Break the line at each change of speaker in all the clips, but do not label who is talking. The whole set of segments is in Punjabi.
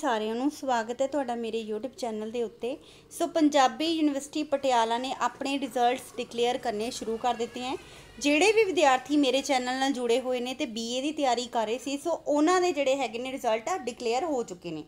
ਸਾਰਿਆਂ ਨੂੰ ਸਵਾਗਤ ਹੈ ਤੁਹਾਡਾ ਮੇਰੇ YouTube ਚੈਨਲ ਦੇ ਉੱਤੇ ਸੋ ਪੰਜਾਬੀ ਯੂਨੀਵਰਸਿਟੀ ਪਟਿਆਲਾ ਨੇ ਆਪਣੇ ਰਿਜ਼ਲਟਸ ਡਿਕਲੇਅਰ ਕਰਨੇ ਸ਼ੁਰੂ ਕਰ ਦਿੱਤੇ ਹਨ ਜਿਹੜੇ ਵੀ ਵਿਦਿਆਰਥੀ ਮੇਰੇ ਚੈਨਲ ਨਾਲ ਜੁੜੇ ਹੋਏ ਨੇ ਤੇ ਬੀਏ ਦੀ ਤਿਆਰੀ ਕਰ ਰਹੇ ਸੀ ਸੋ ਉਹਨਾਂ ਦੇ ਜਿਹੜੇ ਹੈਗੇ ਨੇ ਰਿਜ਼ਲਟ ਆ ਡਿਕਲੇਅਰ ਹੋ ਚੁੱਕੇ ਨੇ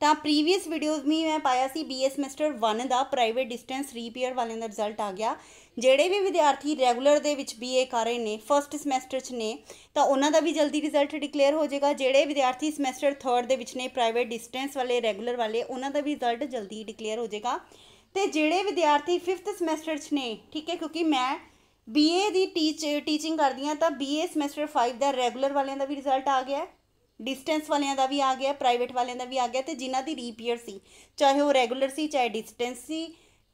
ਤਾਂ ਪ੍ਰੀਵੀਅਸ ਵੀਡੀਓਜ਼ ਵੀ ਮੈਂ ਪਾਇਆ ਸੀ ਬੀਏ ਸਮੈਸਟਰ 1 ਦਾ ਪ੍ਰਾਈਵੇਟ ਡਿਸਟੈਂਸ ਰੀਪੀਅਰ ਵਾਲਿਆਂ ਦਾ ਰਿਜ਼ਲਟ ਆ ਗਿਆ ਜਿਹੜੇ ਵੀ ਵਿਦਿਆਰਥੀ ਰੈਗੂਲਰ ਦੇ ਵਿੱਚ ਬੀਏ ਕਰ ਰਹੇ ਨੇ ਫਰਸਟ ਸਮੈਸਟਰ 'ਚ ਨੇ ਤਾਂ ਉਹਨਾਂ ਦਾ ਵੀ ਜਲਦੀ ਰਿਜ਼ਲਟ ਡਿਕਲੇਅਰ ਹੋ ਜਾਏਗਾ ਜਿਹੜੇ ਵਿਦਿਆਰਥੀ ਸਮੈਸਟਰ 3 ਦੇ ਵਿੱਚ ਨੇ ਪ੍ਰਾਈਵੇਟ ਡਿਸਟੈਂਸ ਵਾਲੇ ਰੈਗੂਲਰ ਵਾਲੇ ਉਹਨਾਂ ਦਾ ਵੀ ਰਿਜ਼ਲਟ ਜਲਦੀ ਡਿਕਲੇਅਰ ਹੋ ਜਾਏਗਾ ਤੇ ਜਿਹੜੇ ਵਿਦਿਆਰਥੀ 5th ਸਮੈਸਟਰ 'ਚ ਨੇ ਠੀਕ ਹੈ ਕਿਉਂਕਿ ਮੈਂ ਬੀਏ ਦੀ ਟੀਚ ਟੀਚਿੰਗ ਕਰਦੀਆਂ ਤਾਂ ਬੀਏ ਸਮੈਸਟਰ 5 ਦਾ ਰੈਗੂਲਰ ਵਾਲਿਆਂ ਦਾ ਵੀ ਰਿਜ਼ਲਟ ਆ ਗਿਆ ਡਿਸਟੈਂਸ ਵਾਲਿਆਂ ਦਾ ਵੀ ਆ ਗਿਆ ਪ੍ਰਾਈਵੇਟ ਵਾਲਿਆਂ ਦਾ ਵੀ ਆ ਗਿਆ ਤੇ ਜਿਨ੍ਹਾਂ ਦੀ ਰੀਪੀਅਰ ਸੀ ਚਾਹੇ ਉਹ ਰੈਗੂਲਰ ਸੀ ਚਾਹੇ ਡਿਸਟੈਂਸ ਸੀ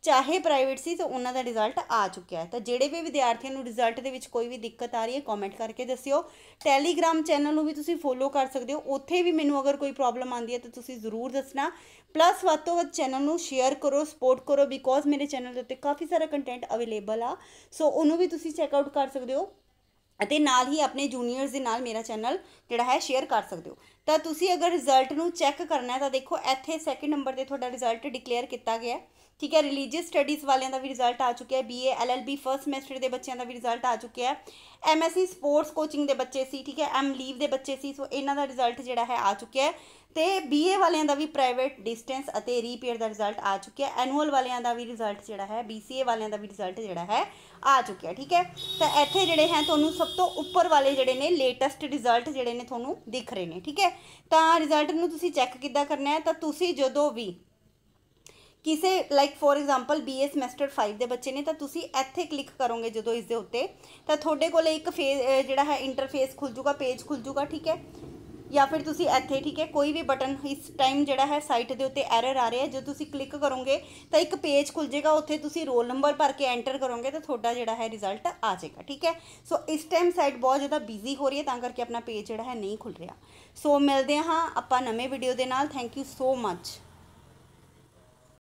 ਚਾਹੇ ਪ੍ਰਾਈਵੇਟ ਸੀ ਤਾਂ ਉਹਨਾਂ ਦਾ ਰਿਜ਼ਲਟ ਆ ਚੁੱਕਿਆ ਹੈ ਤਾਂ ਜਿਹੜੇ ਵੀ ਵਿਦਿਆਰਥੀਆਂ ਨੂੰ ਰਿਜ਼ਲਟ ਦੇ ਵਿੱਚ ਕੋਈ ਵੀ ਦਿੱਕਤ ਆ ਰਹੀ ਹੈ ਕਮੈਂਟ ਕਰਕੇ ਦੱਸਿਓ ਟੈਲੀਗ੍ਰam ਚੈਨਲ ਨੂੰ ਵੀ ਤੁਸੀਂ ਫੋਲੋ ਕਰ ਸਕਦੇ ਹੋ ਉੱਥੇ ਵੀ ਮੈਨੂੰ ਅਗਰ ਕੋਈ ਪ੍ਰੋਬਲਮ ਆਉਂਦੀ ਹੈ ਤਾਂ ਤੁਸੀਂ ਜ਼ਰੂਰ ਦੱਸਣਾ ਪਲੱਸ ਵੱਧ ਤੋਂ ਵੱਧ ਚੈਨਲ ਨੂੰ ਸ਼ੇਅਰ ਕਰੋ ਸਪੋਰਟ ਕਰੋ ਬਿਕੋਜ਼ ਮੇਰੇ ਚੈਨਲ ਦੇ ਉੱਤੇ ਕਾਫੀ ਸਾਰਾ ਕੰਟੈਂਟ ਅਵੇਲੇਬਲ ਆ ਸੋ ਉਹਨੂੰ ਵੀ ਤੁਸੀਂ ਚੈੱਕ ਆਊਟ ਕਰ ਸਕਦੇ ਹੋ ਅਤੇ ਨਾਲ ਹੀ ਆਪਣੇ ਜੂਨੀਅਰਸ ਦੇ ਨਾਲ ਮੇਰਾ ਚੈਨਲ ਜਿਹੜਾ ਹੈ ਸ਼ੇਅਰ ਕਰ ਸਕਦੇ ਹੋ ਤਾਂ ਤੁਸੀਂ ਅਗਰ ਰਿਜ਼ਲਟ ਨੂੰ ਚੈੱਕ ਕਰਨਾ ਹੈ ਤਾਂ ਦੇਖੋ ਇੱਥੇ ਸੈਕਿੰਡ ਨੰਬਰ ਤੇ ਤੁਹਾਡਾ ਰਿਜ਼ਲਟ ਡਿਕਲੇਅਰ ਕੀਤਾ ਗਿਆ ਠੀਕ ਹੈ ਰਿਲੀਜੀਅਸ ਸਟੱਡੀਜ਼ ਵਾਲਿਆਂ ਦਾ ਵੀ ਰਿਜ਼ਲਟ ਆ ਚੁੱਕਿਆ ਹੈ ਬੀਏ ਐਲਐਲਬੀ ਫਰਸਟ ਸੈਮੈਸਟਰ ਦੇ ਬੱਚਿਆਂ ਦਾ ਵੀ ਰਿਜ਼ਲਟ ਆ ਚੁੱਕਿਆ ਹੈ ਐਮਐਸਸੀ ਸਪੋਰਟਸ ਕੋਚਿੰਗ ਦੇ ਬੱਚੇ ਸੀ ਠੀਕ ਹੈ ਐਮ ਲੀਵ ਦੇ ਬੱਚੇ ਸੀ ਸੋ ਇਹਨਾਂ ਦਾ ਰਿਜ਼ਲਟ ਜਿਹੜਾ ਹੈ ਆ ਚੁੱਕਿਆ ਹੈ ਤੇ ਬੀਏ ਵਾਲਿਆਂ ਦਾ ਵੀ ਪ੍ਰਾਈਵੇਟ ਡਿਸਟੈਂਸ ਅਤੇ ਰੀਪੀਅਰ ਦਾ ਰਿਜ਼ਲਟ ਆ ਚੁੱਕਿਆ ਐਨੂਅਲ ਵਾਲਿਆਂ ਦਾ ਵੀ ਰਿਜ਼ਲਟ ਜਿਹੜਾ ਹੈ ਬੀਸੀਏ ਵਾਲਿਆਂ ਦਾ ਵੀ ਰਿਜ਼ਲਟ ਜਿਹੜਾ ਹੈ ਆ ਚੁੱਕਿਆ ਠੀਕ ਹੈ ਤਾਂ ਇੱਥੇ ਜਿਹੜੇ ਹੈ ਤੁਹਾਨੂੰ ਸਭ ਤੋਂ ਉੱਪਰ ਵਾਲੇ ਜਿਹੜੇ ਨੇ ਲੇਟੈਸਟ ਰਿਜ਼ਲਟ ਜਿਹੜੇ ਨੇ ਤੁਹਾਨੂੰ ਦਿਖ ਰਹੇ ਨੇ ਠੀਕ ਹੈ ਤਾਂ ਰਿਜ਼ਲਟ ਨੂੰ ਤੁਸੀਂ ਚੈੱਕ ਕਿੱਦਾਂ ਕਰਨਾ ਹੈ ਤਾਂ ਤੁਸੀਂ ਜਦੋਂ ਵੀ ਕਿਸੇ like for example BA semester 5 ਦੇ ਬੱਚੇ ਨੇ ਤਾਂ ਤੁਸੀਂ ਇੱਥੇ ਕਲਿੱਕ ਕਰੋਗੇ ਜਦੋਂ ਇਸ ਦੇ ਉੱਤੇ ਤਾਂ ਤੁਹਾਡੇ ਕੋਲੇ ਇੱਕ ਫੇਜ਼ ਜਿਹੜਾ ਹੈ ਇੰਟਰਫੇਸ ਖੁੱਲ ਜੂਗਾ ਪੇਜ ਖੁੱਲ ਜੂਗਾ ਠੀਕ ਹੈ ਜਾਂ ਫਿਰ ਤੁਸੀਂ ਇੱਥੇ ਠੀਕ ਹੈ ਕੋਈ ਵੀ ਬਟਨ ਇਸ ਟਾਈਮ ਜਿਹੜਾ ਹੈ ਸਾਈਟ ਦੇ ਉੱਤੇ ਐਰਰ ਆ ਰਿਹਾ ਜੇ ਤੁਸੀਂ ਕਲਿੱਕ ਕਰੋਗੇ ਤਾਂ ਇੱਕ ਪੇਜ ਖੁੱਲ ਜੇਗਾ ਉੱਥੇ ਤੁਸੀਂ ਰੋਲ ਨੰਬਰ ਭਰ ਕੇ ਐਂਟਰ ਕਰੋਗੇ ਤਾਂ ਤੁਹਾਡਾ ਜਿਹੜਾ ਹੈ ਰਿਜ਼ਲਟ ਆ ਜਾਏਗਾ ਠੀਕ ਹੈ ਸੋ ਇਸ ਟਾਈਮ ਸਾਈਟ ਬਹੁਤ ਜ਼ਿਆਦਾ ਬਿਜ਼ੀ ਹੋ ਰਹੀ ਹੈ ਤਾਂ ਕਰਕੇ ਆਪਣਾ ਪੇਜ ਜਿਹੜਾ ਹੈ ਨਹੀਂ ਖੁੱਲ ਰਿਹਾ ਸੋ ਮਿਲਦੇ ਹਾਂ ਆਪਾਂ ਨਵੇਂ ਵੀਡੀਓ ਦੇ ਨਾਲ ਥੈਂਕ ਯੂ ਸੋ ਮੱਚ